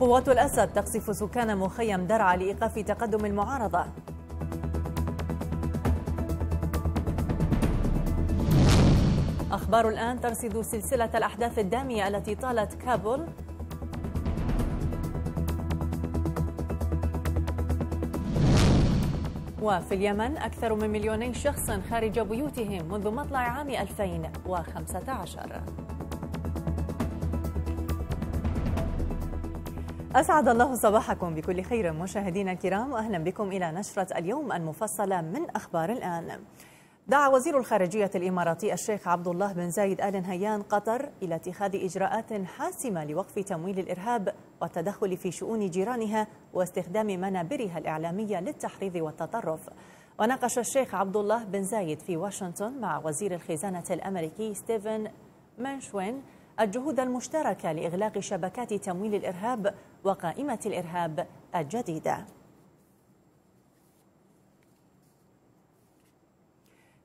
قوات الأسد تقصف سكان مخيم درعا لإيقاف تقدم المعارضة أخبار الآن ترصد سلسلة الأحداث الدامية التي طالت كابول وفي اليمن أكثر من مليوني شخص خارج بيوتهم منذ مطلع عام 2015 أسعد الله صباحكم بكل خير مشاهدينا الكرام وأهلا بكم إلى نشرة اليوم المفصلة من أخبار الآن دعا وزير الخارجية الإماراتي الشيخ عبد الله بن زايد آل نهيان قطر إلى اتخاذ إجراءات حاسمة لوقف تمويل الإرهاب والتدخل في شؤون جيرانها واستخدام منابرها الإعلامية للتحريض والتطرف وناقش الشيخ عبد الله بن زايد في واشنطن مع وزير الخزانة الأمريكي ستيفن مانشوين الجهود المشتركة لإغلاق شبكات تمويل الإرهاب وقائمة الإرهاب الجديدة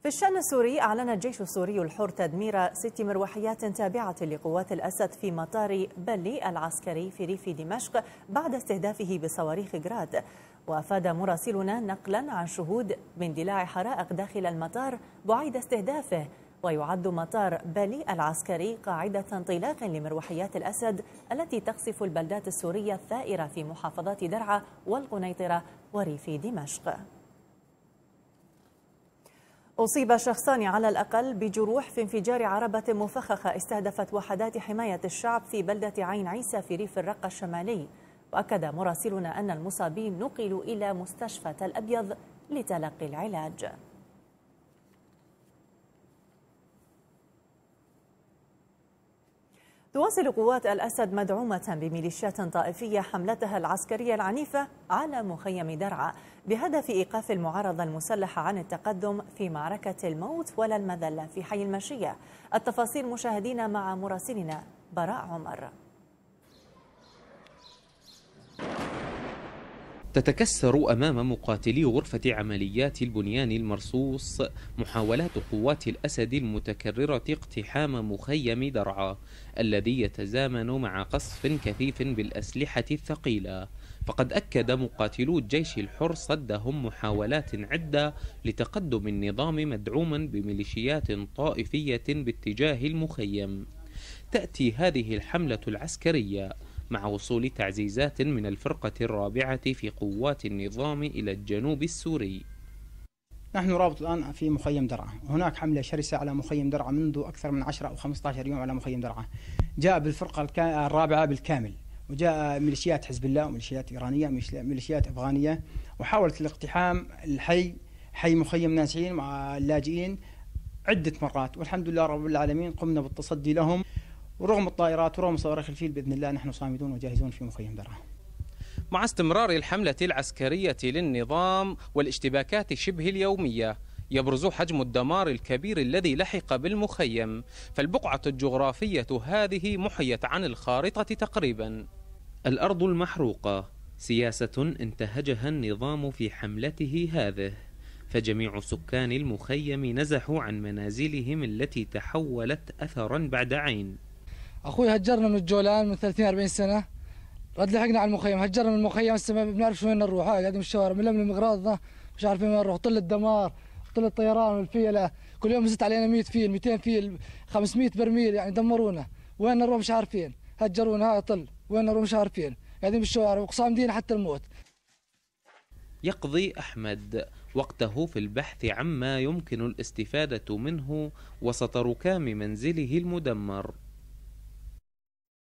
في الشأن السوري أعلن الجيش السوري الحر تدمير ست مروحيات تابعة لقوات الأسد في مطار بلي العسكري في ريف دمشق بعد استهدافه بصواريخ جراد وأفاد مراسلنا نقلا عن شهود باندلاع حرائق داخل المطار بعيد استهدافه ويعد مطار بالي العسكري قاعدة انطلاق لمروحيات الأسد التي تقصف البلدات السورية الثائرة في محافظات درعا والقنيطرة وريف دمشق أصيب شخصان على الأقل بجروح في انفجار عربة مفخخة استهدفت وحدات حماية الشعب في بلدة عين عيسى في ريف الرقة الشمالي وأكد مراسلنا أن المصابين نقلوا إلى مستشفى الأبيض لتلقي العلاج تواصل قوات الأسد مدعومة بميليشيات طائفية حملتها العسكرية العنيفة على مخيم درعا بهدف إيقاف المعارضة المسلحة عن التقدم في معركة الموت ولا المذلة في حي المشية التفاصيل مشاهدينا مع مراسلنا براء عمر تتكسر أمام مقاتلي غرفة عمليات البنيان المرصوص محاولات قوات الأسد المتكررة اقتحام مخيم درعا الذي يتزامن مع قصف كثيف بالأسلحة الثقيلة فقد أكد مقاتلو الجيش الحر صدهم محاولات عدة لتقدم النظام مدعوما بميليشيات طائفية باتجاه المخيم تأتي هذه الحملة العسكرية مع وصول تعزيزات من الفرقة الرابعة في قوات النظام إلى الجنوب السوري نحن رابط الآن في مخيم درعة هناك حملة شرسة على مخيم درعة منذ أكثر من 10 أو 15 يوم على مخيم درعة جاء بالفرقة الرابعة بالكامل وجاء ميليشيات حزب الله وميليشيات إيرانية وميليشيات أفغانية وحاولت الاقتحام الحي حي مخيم نازحين مع اللاجئين عدة مرات والحمد لله رب العالمين قمنا بالتصدي لهم ورغم الطائرات ورغم صواريخ الفيل باذن الله نحن صامدون وجاهزون في مخيم درعا. مع استمرار الحمله العسكريه للنظام والاشتباكات شبه اليوميه يبرز حجم الدمار الكبير الذي لحق بالمخيم فالبقعه الجغرافيه هذه محيت عن الخارطه تقريبا. الارض المحروقه سياسه انتهجها النظام في حملته هذه. فجميع سكان المخيم نزحوا عن منازلهم التي تحولت اثرا بعد عين اخوي هجرنا من الجولان من 30 40 سنه رد لحقنا على المخيم هجرنا من المخيم هسه ما بنعرف وين نروح هاي آه، قاعدين بالشوارع ملم لملم اغراضنا مش عارفين وين نروح طل الدمار طل الطيران والفيله كل يوم زت علينا 100 فيل 200 فيل 500 برميل يعني دمرونا وين نروح مش عارفين هجرونا هاي آه، طل وين نروح مش عارفين قاعدين بالشوارع وقصام دين حتى الموت يقضي احمد وقته في البحث عما يمكن الاستفاده منه وسط ركام منزله المدمر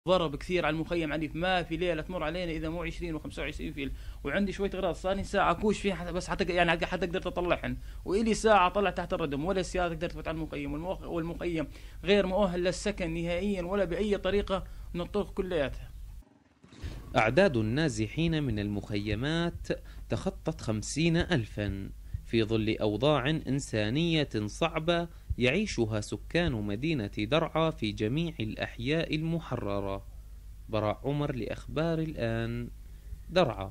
ضرب كثير على المخيم عنيف ما في ليله تمر علينا اذا مو 20 و25 فيل وعندي شويه اغراض صار ساعه اكوش فيها بس حتى يعني حتى قدرت اطلعهن والي ساعه طلع تحت الردم ولا سياره قدرت تفوت على المخيم والمخيم غير مؤهل للسكن نهائيا ولا باي طريقه من الطرق كلياتها أعداد النازحين من المخيمات تخطت خمسين ألفا في ظل أوضاع إنسانية صعبة يعيشها سكان مدينة درعا في جميع الأحياء المحررة براء عمر لأخبار الآن درعا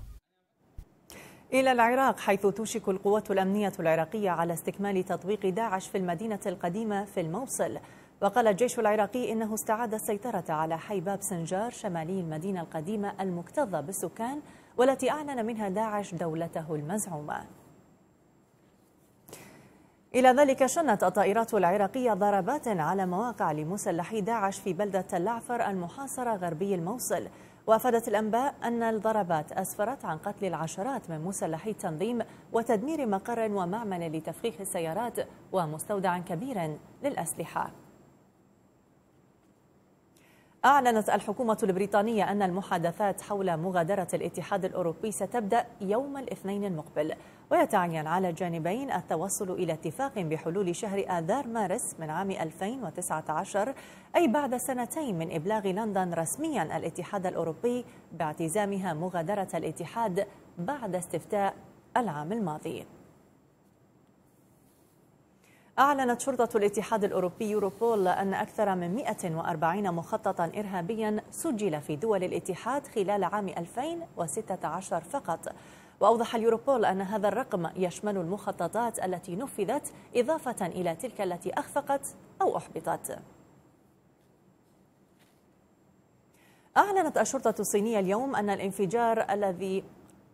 إلى العراق حيث توشك القوات الأمنية العراقية على استكمال تطبيق داعش في المدينة القديمة في الموصل وقال الجيش العراقي إنه استعاد السيطرة على حي باب سنجار شمالي المدينة القديمة المكتظة بالسكان والتي أعلن منها داعش دولته المزعومة إلى ذلك شنت الطائرات العراقية ضربات على مواقع لمسلحي داعش في بلدة اللعفر المحاصرة غربي الموصل وافادت الانباء ان الضربات اسفرت عن قتل العشرات من مسلحي التنظيم وتدمير مقر ومعمل لتفخيخ السيارات ومستودع كبير للاسلحه أعلنت الحكومة البريطانية أن المحادثات حول مغادرة الاتحاد الأوروبي ستبدأ يوم الاثنين المقبل ويتعين على الجانبين التوصل إلى اتفاق بحلول شهر آذار مارس من عام 2019 أي بعد سنتين من إبلاغ لندن رسميا الاتحاد الأوروبي باعتزامها مغادرة الاتحاد بعد استفتاء العام الماضي أعلنت شرطة الاتحاد الأوروبي يوروبول أن أكثر من 140 مخططا إرهابيا سجل في دول الاتحاد خلال عام 2016 فقط وأوضح اليوروبول أن هذا الرقم يشمل المخططات التي نفذت إضافة إلى تلك التي أخفقت أو أحبطت أعلنت الشرطة الصينية اليوم أن الانفجار الذي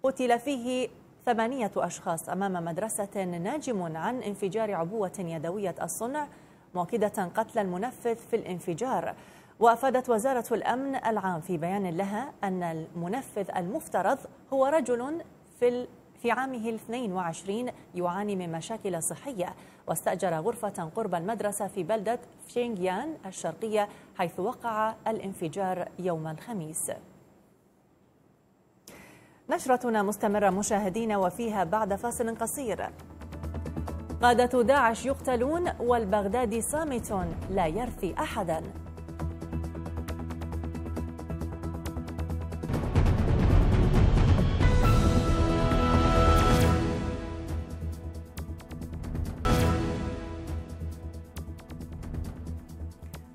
قتل فيه ثمانية أشخاص أمام مدرسة ناجم عن انفجار عبوة يدوية الصنع مؤكدة قتل المنفذ في الانفجار وأفادت وزارة الأمن العام في بيان لها أن المنفذ المفترض هو رجل في في عامه 22 يعاني من مشاكل صحية واستأجر غرفة قرب المدرسة في بلدة فشينغيان الشرقية حيث وقع الانفجار يوم الخميس نشرتنا مستمرة مشاهدينا وفيها بعد فاصل قصير قادة داعش يقتلون والبغدادي صامت لا يرثي أحداً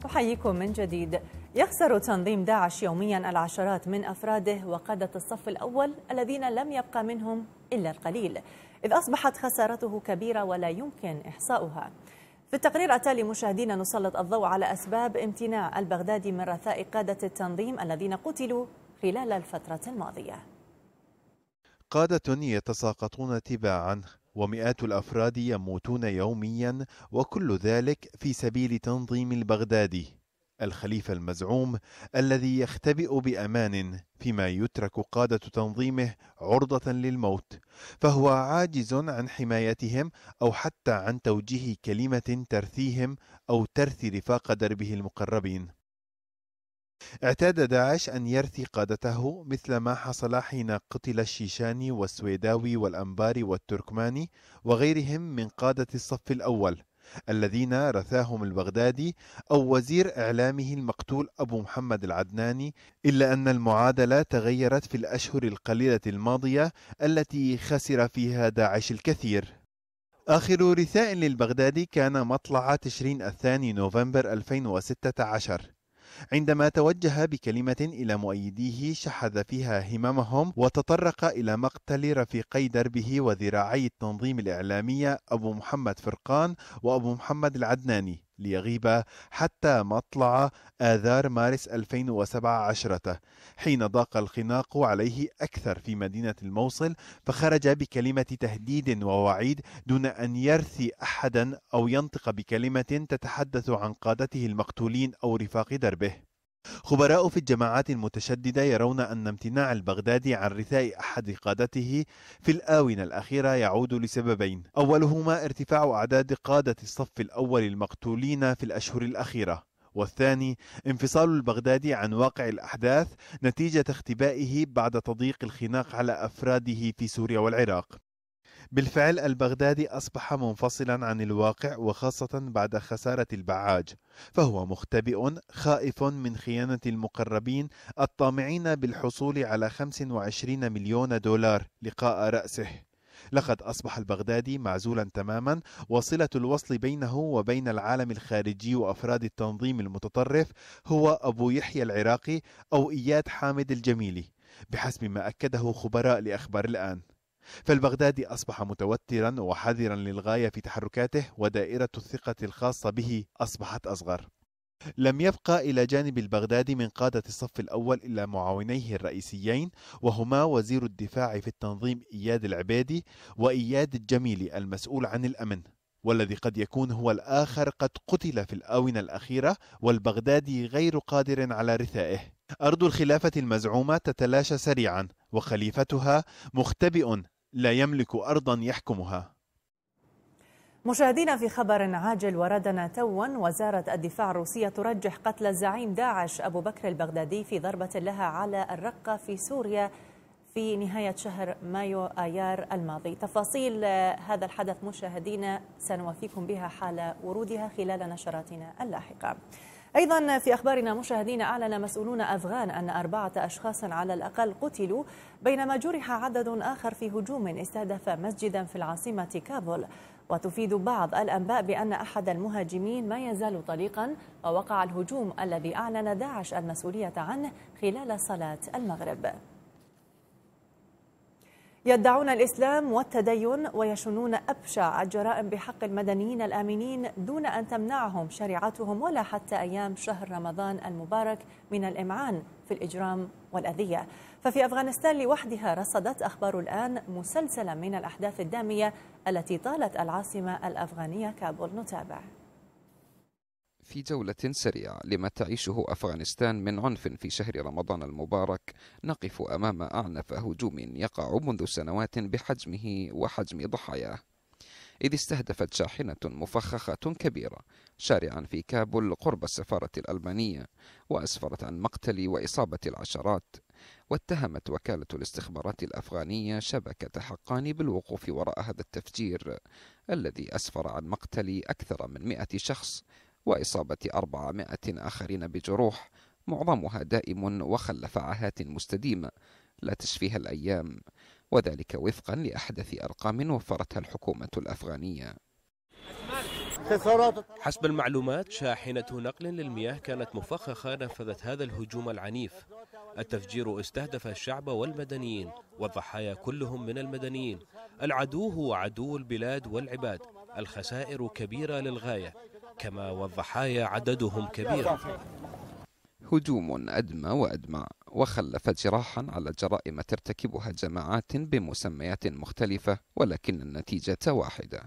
أحييكم من جديد يخسر تنظيم داعش يوميا العشرات من أفراده وقادة الصف الأول الذين لم يبقى منهم إلا القليل إذ أصبحت خسارته كبيرة ولا يمكن إحصاؤها في التقرير التالي مشاهدينا نسلط الضوء على أسباب امتناع البغدادي من رثاء قادة التنظيم الذين قتلوا خلال الفترة الماضية قادة يتساقطون تباعا ومئات الأفراد يموتون يوميا وكل ذلك في سبيل تنظيم البغدادي الخليفة المزعوم الذي يختبئ بأمان فيما يترك قادة تنظيمه عرضة للموت، فهو عاجز عن حمايتهم أو حتى عن توجيه كلمة ترثيهم أو ترثي رفاق دربه المقربين. اعتاد داعش أن يرثي قادته مثل ما حصل حين قتل الشيشاني والسويداوي والأنباري والتركماني وغيرهم من قادة الصف الأول، الذين رثاهم البغدادي أو وزير إعلامه المقتول أبو محمد العدناني إلا أن المعادلة تغيرت في الأشهر القليلة الماضية التي خسر فيها داعش الكثير آخر رثاء للبغدادي كان مطلع تشرين الثاني نوفمبر 2016 عندما توجه بكلمة إلى مؤيديه شحذ فيها هممهم وتطرق إلى مقتل رفيقي دربه وذراعي التنظيم الإعلامية أبو محمد فرقان وأبو محمد العدناني ليغيب حتى مطلع آذار مارس 2017 حين ضاق الخناق عليه أكثر في مدينة الموصل فخرج بكلمة تهديد ووعيد دون أن يرثي أحدا أو ينطق بكلمة تتحدث عن قادته المقتولين أو رفاق دربه خبراء في الجماعات المتشددة يرون أن امتناع البغدادي عن رثاء أحد قادته في الآونة الأخيرة يعود لسببين أولهما ارتفاع أعداد قادة الصف الأول المقتولين في الأشهر الأخيرة والثاني انفصال البغدادي عن واقع الأحداث نتيجة اختبائه بعد تضييق الخناق على أفراده في سوريا والعراق بالفعل البغدادي أصبح منفصلا عن الواقع وخاصة بعد خسارة البعاج فهو مختبئ خائف من خيانة المقربين الطامعين بالحصول على 25 مليون دولار لقاء رأسه لقد أصبح البغدادي معزولا تماما وصلة الوصل بينه وبين العالم الخارجي وأفراد التنظيم المتطرف هو أبو يحيى العراقي أو إياد حامد الجميلي بحسب ما أكده خبراء لأخبار الآن فالبغدادي أصبح متوترا وحذرا للغاية في تحركاته ودائرة الثقة الخاصة به أصبحت أصغر لم يبقى إلى جانب البغدادي من قادة الصف الأول إلا معاونيه الرئيسيين وهما وزير الدفاع في التنظيم إياد العبيدي وإياد الجميلي المسؤول عن الأمن والذي قد يكون هو الآخر قد قتل في الآونة الأخيرة والبغدادي غير قادر على رثائه أرض الخلافة المزعومة تتلاشى سريعا وخليفتها مختبئ لا يملك أرضا يحكمها مشاهدينا في خبر عاجل وردنا توا وزارة الدفاع الروسية ترجح قتل الزعيم داعش أبو بكر البغدادي في ضربة لها على الرقة في سوريا في نهاية شهر مايو آيار الماضي تفاصيل هذا الحدث مشاهدينا سنوافيكم بها حال ورودها خلال نشراتنا اللاحقة أيضا في أخبارنا مشاهدين أعلن مسؤولون أفغان أن أربعة أشخاص على الأقل قتلوا بينما جرح عدد آخر في هجوم استهدف مسجدا في العاصمة كابول وتفيد بعض الأنباء بأن أحد المهاجمين ما يزال طليقا ووقع الهجوم الذي أعلن داعش المسؤولية عنه خلال صلاة المغرب يدعون الإسلام والتدين ويشنون أبشع الجرائم بحق المدنيين الآمنين دون أن تمنعهم شريعتهم ولا حتى أيام شهر رمضان المبارك من الإمعان في الإجرام والأذية ففي أفغانستان لوحدها رصدت أخبار الآن مسلسلا من الأحداث الدامية التي طالت العاصمة الأفغانية كابول نتابع في جولة سريعة لما تعيشه أفغانستان من عنف في شهر رمضان المبارك نقف أمام أعنف هجوم يقع منذ سنوات بحجمه وحجم ضحاياه إذ استهدفت شاحنة مفخخة كبيرة شارعا في كابول قرب السفارة الألمانية وأسفرت عن مقتل وإصابة العشرات واتهمت وكالة الاستخبارات الأفغانية شبكة حقان بالوقوف وراء هذا التفجير الذي أسفر عن مقتل أكثر من مئة شخص وإصابة 400 آخرين بجروح معظمها دائم وخلف عاهات مستديمة لا تشفيها الأيام وذلك وفقا لأحدث أرقام وفرتها الحكومة الأفغانية حسب المعلومات شاحنة نقل للمياه كانت مفخخة نفذت هذا الهجوم العنيف التفجير استهدف الشعب والمدنيين والضحايا كلهم من المدنيين العدو هو عدو البلاد والعباد الخسائر كبيرة للغاية كما والضحايا عددهم كبير هجوم أدمى وأدمى وخلف جراحا على جرائم ترتكبها جماعات بمسميات مختلفة ولكن النتيجة واحدة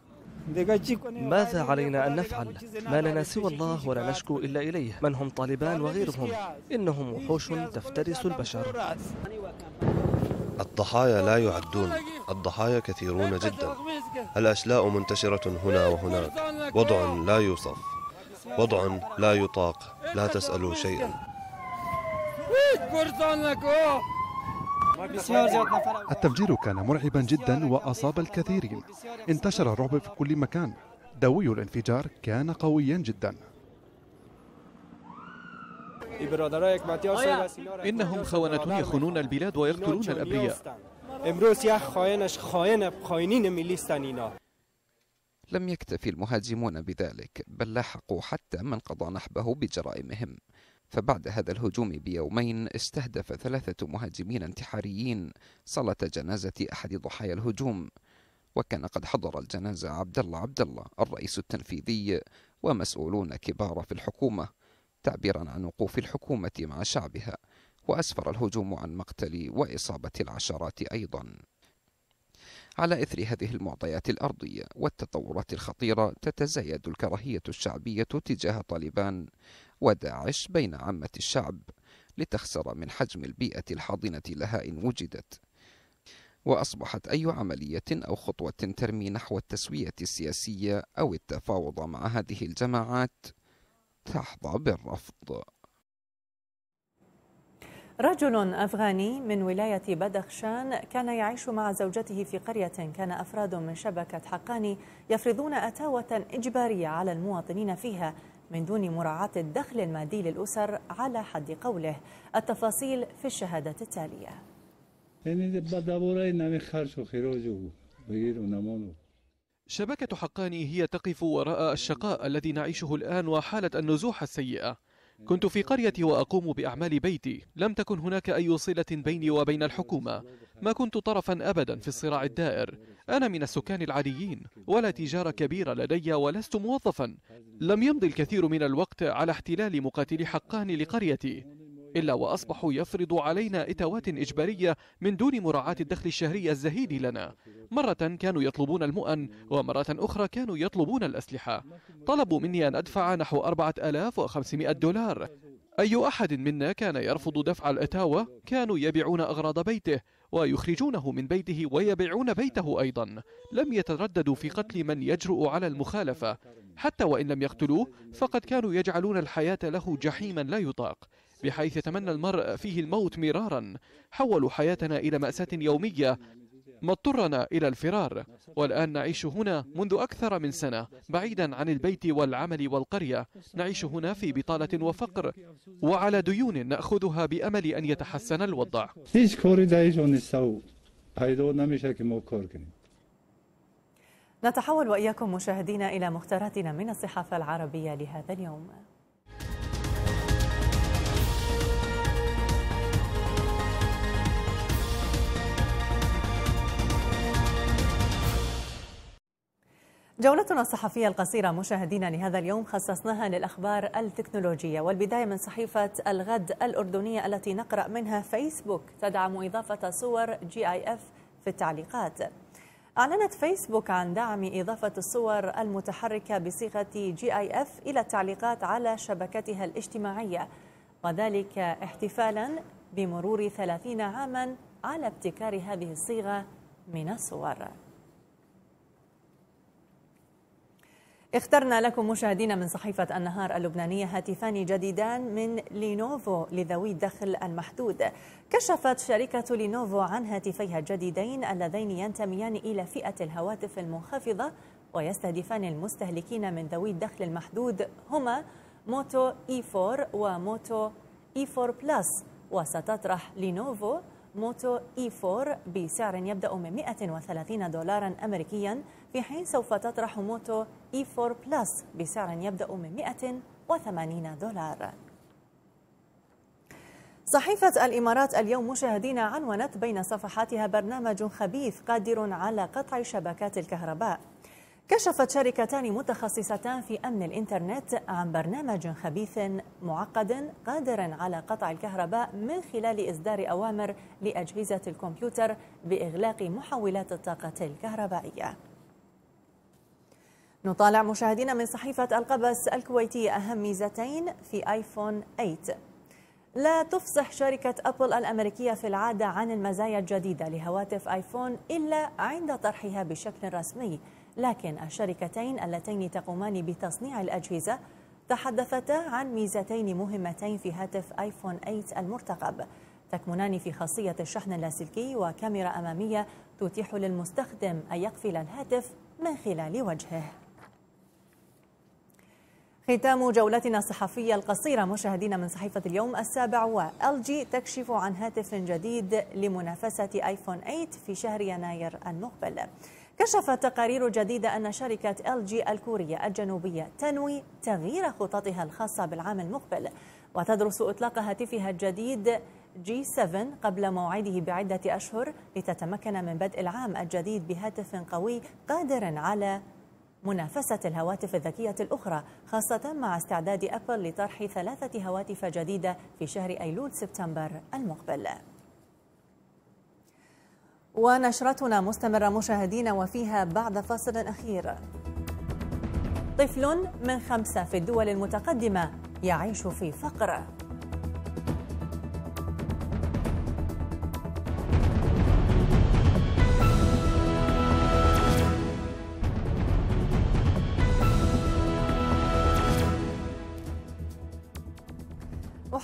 ماذا علينا أن نفعل؟ ما لنا سوى الله ولا نشكو إلا إليه من هم طالبان وغيرهم إنهم وحوش تفترس البشر الضحايا لا يعدون الضحايا كثيرون جدا الأشلاء منتشرة هنا وهناك وضع لا يوصف وضع لا يطاق لا تسألوا شيئا التفجير كان مرعبا جدا وأصاب الكثيرين انتشر الرعب في كل مكان دوي الانفجار كان قويا جدا إنهم خونة يخونون البلاد ويقتلون الأبرياء لم يكتفي المهاجمون بذلك بل لاحقوا حتى من قضى نحبه بجرائمهم فبعد هذا الهجوم بيومين استهدف ثلاثة مهاجمين انتحاريين صلاة جنازة أحد ضحايا الهجوم وكان قد حضر الجنازة عبد الله عبد الله الرئيس التنفيذي ومسؤولون كبار في الحكومة تعبيرا عن وقوف الحكومة مع شعبها وأسفر الهجوم عن مقتل وإصابة العشرات أيضا على إثر هذه المعطيات الأرضية والتطورات الخطيرة تتزايد الكراهية الشعبية تجاه طالبان وداعش بين عامة الشعب لتخسر من حجم البيئة الحاضنة لها إن وجدت وأصبحت أي عملية أو خطوة ترمي نحو التسوية السياسية أو التفاوض مع هذه الجماعات تحظى بالرفض رجل أفغاني من ولاية بدخشان كان يعيش مع زوجته في قرية كان أفراد من شبكة حقاني يفرضون أتاوة إجبارية على المواطنين فيها من دون مراعاة الدخل المادي للأسر على حد قوله التفاصيل في الشهادة التالية يعني شبكة حقاني هي تقف وراء الشقاء الذي نعيشه الآن وحالة النزوح السيئة كنت في قريتي وأقوم بأعمال بيتي لم تكن هناك أي صلة بيني وبين الحكومة ما كنت طرفا أبدا في الصراع الدائر أنا من السكان العاديين ولا تجارة كبيرة لدي ولست موظفا لم يمضي الكثير من الوقت على احتلال مقاتلي حقان لقريتي إلا وأصبحوا يفرضوا علينا إتاوات إجبارية من دون مراعاة الدخل الشهري الزهيد لنا مرة كانوا يطلبون المؤن ومرة أخرى كانوا يطلبون الأسلحة طلبوا مني أن أدفع نحو 4500 دولار أي أحد منا كان يرفض دفع الأتاوة كانوا يبيعون أغراض بيته ويخرجونه من بيته ويبيعون بيته أيضا لم يترددوا في قتل من يجرؤ على المخالفة حتى وإن لم يقتلوه فقد كانوا يجعلون الحياة له جحيما لا يطاق بحيث يتمنى المرء فيه الموت مرارا حولوا حياتنا إلى مأساة يومية ما اضطرنا إلى الفرار والآن نعيش هنا منذ أكثر من سنة بعيدا عن البيت والعمل والقرية نعيش هنا في بطالة وفقر وعلى ديون نأخذها بأمل أن يتحسن الوضع نتحول وإياكم مشاهدينا إلى مختاراتنا من الصحافة العربية لهذا اليوم جولتنا الصحفية القصيرة مشاهدينا لهذا اليوم خصصناها للأخبار التكنولوجية والبداية من صحيفة الغد الأردنية التي نقرأ منها فيسبوك تدعم إضافة صور جي آي إف في التعليقات أعلنت فيسبوك عن دعم إضافة الصور المتحركة بصيغة جي آي إف إلى التعليقات على شبكتها الاجتماعية وذلك احتفالا بمرور 30 عاما على ابتكار هذه الصيغة من الصور اخترنا لكم مشاهدينا من صحيفة النهار اللبنانية هاتفان جديدان من لينوفو لذوي الدخل المحدود كشفت شركة لينوفو عن هاتفيها الجديدين اللذين ينتميان إلى فئة الهواتف المنخفضة ويستهدفان المستهلكين من ذوي الدخل المحدود هما موتو اي 4 وموتو اي 4 بلس وستطرح لينوفو موتو اي 4 بسعر يبدأ من 130 دولارا أمريكيا في حين سوف تطرح موتو اي 4 بلس بسعر يبدأ من 180 دولار صحيفة الإمارات اليوم مشاهدين عنونت بين صفحاتها برنامج خبيث قادر على قطع شبكات الكهرباء كشفت شركتان متخصصتان في أمن الإنترنت عن برنامج خبيث معقد قادر على قطع الكهرباء من خلال إصدار أوامر لأجهزة الكمبيوتر بإغلاق محولات الطاقة الكهربائية نطالع مشاهدينا من صحيفة القبس الكويتية أهم ميزتين في آيفون 8 لا تفصح شركة أبل الأمريكية في العادة عن المزايا الجديدة لهواتف آيفون إلا عند طرحها بشكل رسمي لكن الشركتين اللتين تقومان بتصنيع الأجهزة تحدثتا عن ميزتين مهمتين في هاتف آيفون 8 المرتقب تكمنان في خاصية الشحن اللاسلكي وكاميرا أمامية تتيح للمستخدم أن يقفل الهاتف من خلال وجهه ختام جولتنا الصحفية القصيرة مشاهدينا من صحيفة اليوم السابع وال جي تكشف عن هاتف جديد لمنافسة آيفون 8 في شهر يناير المقبل كشفت تقارير جديدة أن شركة ال جي الكورية الجنوبية تنوي تغيير خططها الخاصة بالعام المقبل وتدرس إطلاق هاتفها الجديد جي 7 قبل موعده بعدة أشهر لتتمكن من بدء العام الجديد بهاتف قوي قادر على منافسة الهواتف الذكية الأخرى خاصة مع استعداد أبل لطرح ثلاثة هواتف جديدة في شهر أيلول سبتمبر المقبل ونشرتنا مستمرة مشاهدينا وفيها بعد فاصل أخير طفل من خمسة في الدول المتقدمة يعيش في فقر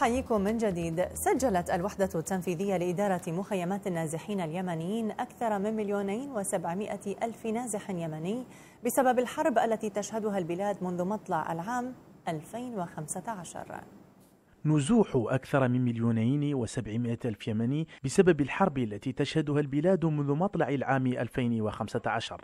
أحييكم من جديد سجلت الوحدة التنفيذية لإدارة مخيمات النازحين اليمنيين أكثر من مليونين وسبعمائة ألف نازح يمني بسبب الحرب التي تشهدها البلاد منذ مطلع العام 2015 نزوح أكثر من مليونين وسبعمائة ألف يمني بسبب الحرب التي تشهدها البلاد منذ مطلع العام 2015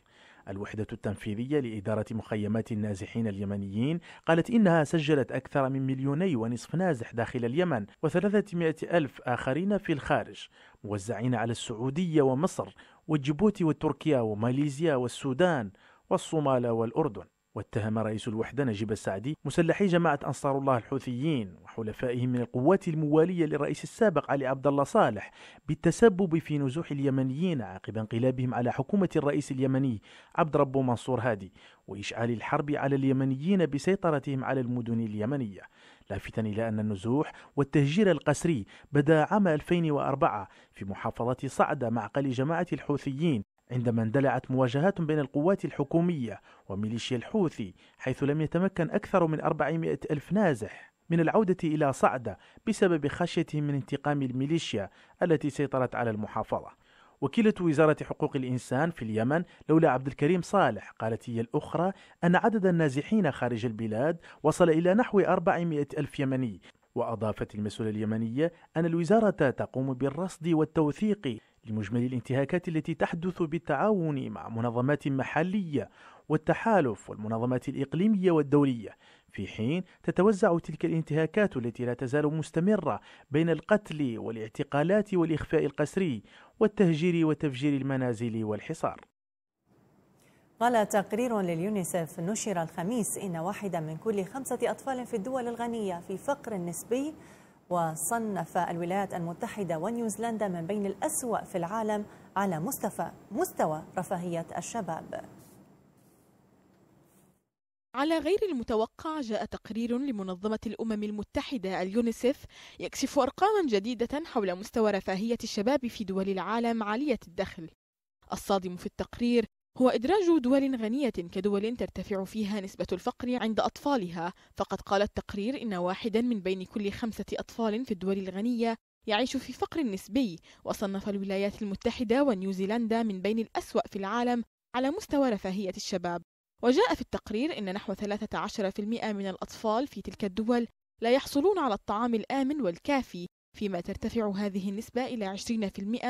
الوحدة التنفيذية لإدارة مخيمات النازحين اليمنيين قالت إنها سجلت أكثر من مليوني ونصف نازح داخل اليمن و300 ألف آخرين في الخارج موزعين على السعودية ومصر وجيبوتي وتركيا وماليزيا والسودان والصومال والأردن واتهم رئيس الوحدة نجيب السعدي مسلحي جماعة أنصار الله الحوثيين وحلفائهم من القوات الموالية للرئيس السابق علي عبد الله صالح بالتسبب في نزوح اليمنيين عقب انقلابهم على حكومة الرئيس اليمني عبد ربه منصور هادي وإشعال الحرب على اليمنيين بسيطرتهم على المدن اليمنية لافتا إلى أن النزوح والتهجير القسري بدأ عام 2004 في محافظة صعدة معقل جماعة الحوثيين عندما اندلعت مواجهات بين القوات الحكومية وميليشيا الحوثي حيث لم يتمكن أكثر من 400 ألف نازح من العودة إلى صعدة بسبب خشيتهم من انتقام الميليشيا التي سيطرت على المحافظة وكيلة وزارة حقوق الإنسان في اليمن لولا عبد الكريم صالح قالت هي الأخرى أن عدد النازحين خارج البلاد وصل إلى نحو 400 ألف يمني وأضافت المسؤولة اليمنية أن الوزارة تقوم بالرصد والتوثيق لمجمل الانتهاكات التي تحدث بالتعاون مع منظمات محلية والتحالف والمنظمات الإقليمية والدولية في حين تتوزع تلك الانتهاكات التي لا تزال مستمرة بين القتل والاعتقالات والإخفاء القسري والتهجير وتفجير المنازل والحصار قال تقرير لليونيسف نشر الخميس إن واحدا من كل خمسة أطفال في الدول الغنية في فقر نسبي وصنف الولايات المتحدة ونيوزيلندا من بين الأسوأ في العالم على مستوى مستوى رفاهية الشباب. على غير المتوقع جاء تقرير لمنظمة الأمم المتحدة اليونيسف يكشف أرقاما جديدة حول مستوى رفاهية الشباب في دول العالم عالية الدخل الصادم في التقرير هو إدراج دول غنية كدول ترتفع فيها نسبة الفقر عند أطفالها فقد قال التقرير إن واحدا من بين كل خمسة أطفال في الدول الغنية يعيش في فقر نسبي وصنف الولايات المتحدة ونيوزيلندا من بين الأسوأ في العالم على مستوى رفاهية الشباب وجاء في التقرير إن نحو 13% من الأطفال في تلك الدول لا يحصلون على الطعام الآمن والكافي فيما ترتفع هذه النسبة إلى 20%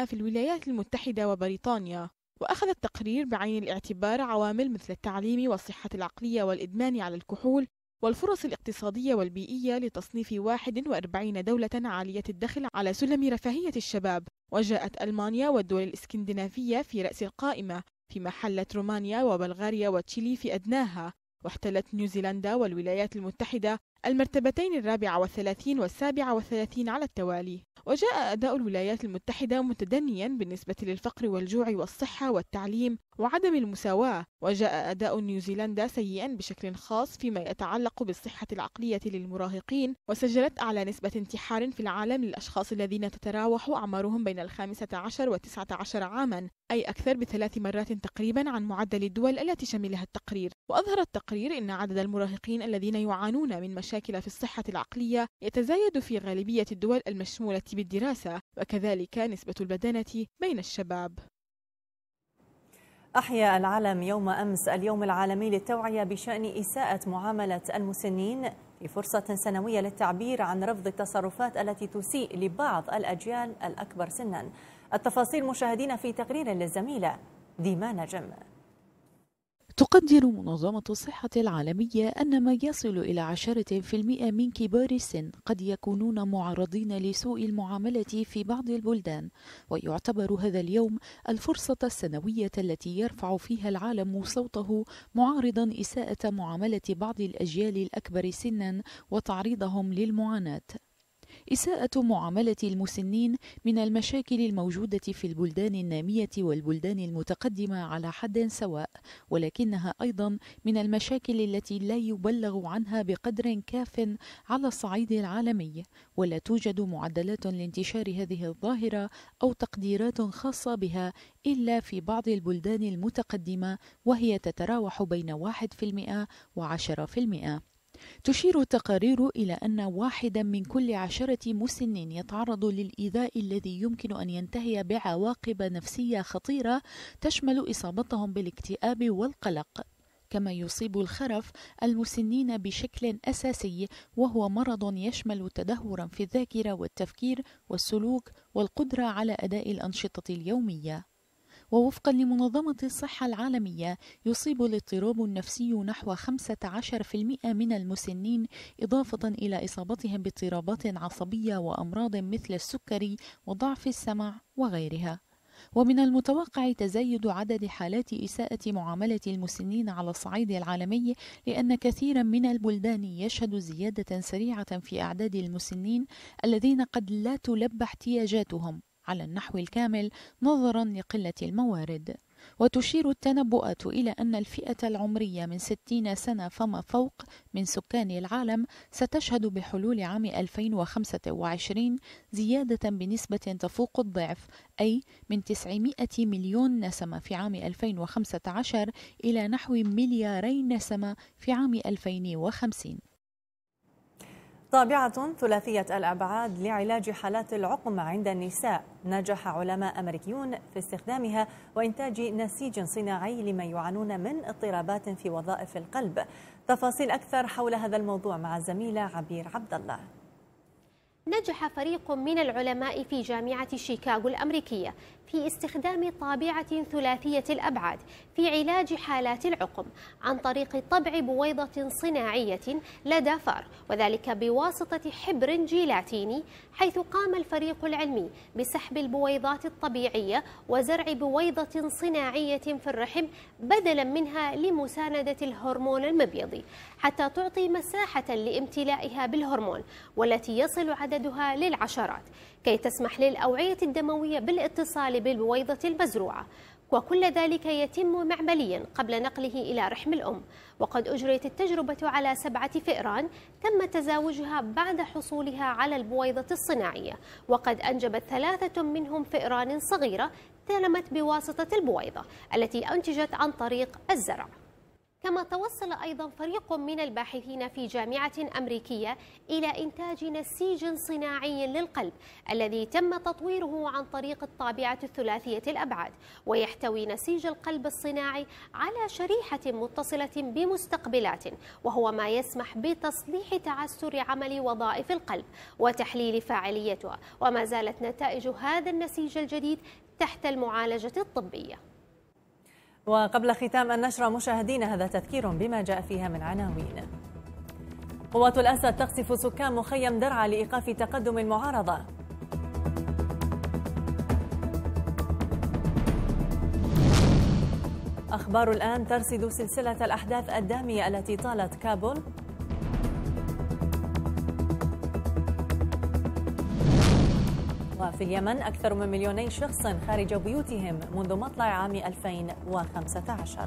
في الولايات المتحدة وبريطانيا وأخذ التقرير بعين الاعتبار عوامل مثل التعليم والصحة العقلية والإدمان على الكحول والفرص الاقتصادية والبيئية لتصنيف 41 دولة عالية الدخل على سلم رفاهية الشباب وجاءت ألمانيا والدول الإسكندنافية في رأس القائمة فيما حلت رومانيا وبلغاريا وتشيلي في أدناها واحتلت نيوزيلندا والولايات المتحدة المرتبتين الرابعة والثلاثين والسابعة والثلاثين على التوالي وجاء أداء الولايات المتحدة متدنيا بالنسبة للفقر والجوع والصحة والتعليم وعدم المساواة وجاء أداء نيوزيلندا سيئا بشكل خاص فيما يتعلق بالصحة العقلية للمراهقين وسجلت أعلى نسبة انتحار في العالم للأشخاص الذين تتراوح أعمارهم بين الخامسة عشر وتسعة عشر عاما أي أكثر بثلاث مرات تقريبا عن معدل الدول التي شملها التقرير وأظهر التقرير أن عدد المراهقين الذين يعانون من مشاكل المشاكل في الصحة العقلية يتزايد في غالبية الدول المشمولة بالدراسة وكذلك نسبة البدانة بين الشباب أحيا العالم يوم أمس اليوم العالمي للتوعية بشأن إساءة معاملة المسنين في فرصة سنوية للتعبير عن رفض التصرفات التي تسيء لبعض الأجيال الأكبر سنا التفاصيل مشاهدين في تقرير للزميلة ديما نجم تقدر منظمة الصحة العالمية أن ما يصل إلى عشرة في المئة من كبار السن قد يكونون معرضين لسوء المعاملة في بعض البلدان ويعتبر هذا اليوم الفرصة السنوية التي يرفع فيها العالم صوته معارضا إساءة معاملة بعض الأجيال الأكبر سنا وتعريضهم للمعاناة إساءة معاملة المسنين من المشاكل الموجودة في البلدان النامية والبلدان المتقدمة على حد سواء، ولكنها أيضا من المشاكل التي لا يبلغ عنها بقدر كاف على الصعيد العالمي، ولا توجد معدلات لانتشار هذه الظاهرة أو تقديرات خاصة بها إلا في بعض البلدان المتقدمة وهي تتراوح بين 1% و10%. تشير التقارير إلى أن واحدا من كل عشرة مسن يتعرض للإيذاء الذي يمكن أن ينتهي بعواقب نفسية خطيرة تشمل إصابتهم بالاكتئاب والقلق كما يصيب الخرف المسنين بشكل أساسي وهو مرض يشمل تدهورا في الذاكرة والتفكير والسلوك والقدرة على أداء الأنشطة اليومية ووفقا لمنظمة الصحة العالمية يصيب الاضطراب النفسي نحو 15% من المسنين إضافة إلى إصابتهم باضطرابات عصبية وأمراض مثل السكري وضعف السمع وغيرها ومن المتوقع تزايد عدد حالات إساءة معاملة المسنين على الصعيد العالمي لأن كثيرا من البلدان يشهد زيادة سريعة في أعداد المسنين الذين قد لا تلبى احتياجاتهم على النحو الكامل نظرا لقلة الموارد وتشير التنبؤات إلى أن الفئة العمرية من 60 سنة فما فوق من سكان العالم ستشهد بحلول عام 2025 زيادة بنسبة تفوق الضعف أي من 900 مليون نسمة في عام 2015 إلى نحو ملياري نسمة في عام 2050 طابعة ثلاثية الأبعاد لعلاج حالات العقم عند النساء نجح علماء أمريكيون في استخدامها وإنتاج نسيج صناعي لمن يعانون من اضطرابات في وظائف القلب تفاصيل أكثر حول هذا الموضوع مع الزميلة عبير عبد الله نجح فريق من العلماء في جامعة شيكاغو الأمريكية في استخدام طابعة ثلاثية الأبعاد في علاج حالات العقم عن طريق طبع بويضة صناعية لدى فار وذلك بواسطة حبر جيلاتيني حيث قام الفريق العلمي بسحب البويضات الطبيعية وزرع بويضة صناعية في الرحم بدلا منها لمساندة الهرمون المبيضي حتى تعطي مساحة لامتلائها بالهرمون والتي يصل عددها للعشرات كي تسمح للأوعية الدموية بالاتصال بالبويضة المزروعة وكل ذلك يتم معمليا قبل نقله إلى رحم الأم وقد أجريت التجربة على سبعة فئران تم تزاوجها بعد حصولها على البويضة الصناعية وقد أنجبت ثلاثة منهم فئران صغيرة تلمت بواسطة البويضة التي أنتجت عن طريق الزرع كما توصل أيضا فريق من الباحثين في جامعة أمريكية إلى إنتاج نسيج صناعي للقلب الذي تم تطويره عن طريق الطابعة الثلاثية الأبعاد ويحتوي نسيج القلب الصناعي على شريحة متصلة بمستقبلات وهو ما يسمح بتصليح تعسر عمل وظائف القلب وتحليل فاعليتها وما زالت نتائج هذا النسيج الجديد تحت المعالجة الطبية وقبل ختام النشرة مشاهدينا هذا تذكير بما جاء فيها من عناوين قوات الأسد تقصف سكان مخيم درعا لإيقاف تقدم المعارضة أخبار الآن ترصد سلسلة الأحداث الدامية التي طالت كابول وفي اليمن أكثر من مليوني شخص خارج بيوتهم منذ مطلع عام 2015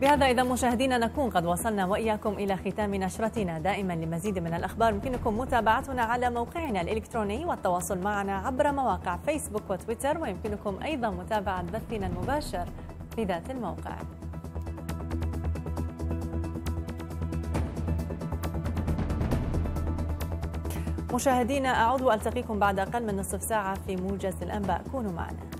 بهذا إذا مشاهدينا نكون قد وصلنا وإياكم إلى ختام نشرتنا دائما لمزيد من الأخبار يمكنكم متابعتنا على موقعنا الإلكتروني والتواصل معنا عبر مواقع فيسبوك وتويتر ويمكنكم أيضا متابعة بثنا المباشر في ذات الموقع مشاهدينا أعود وألتقيكم بعد أقل من نصف ساعة في موجز الأنباء كونوا معنا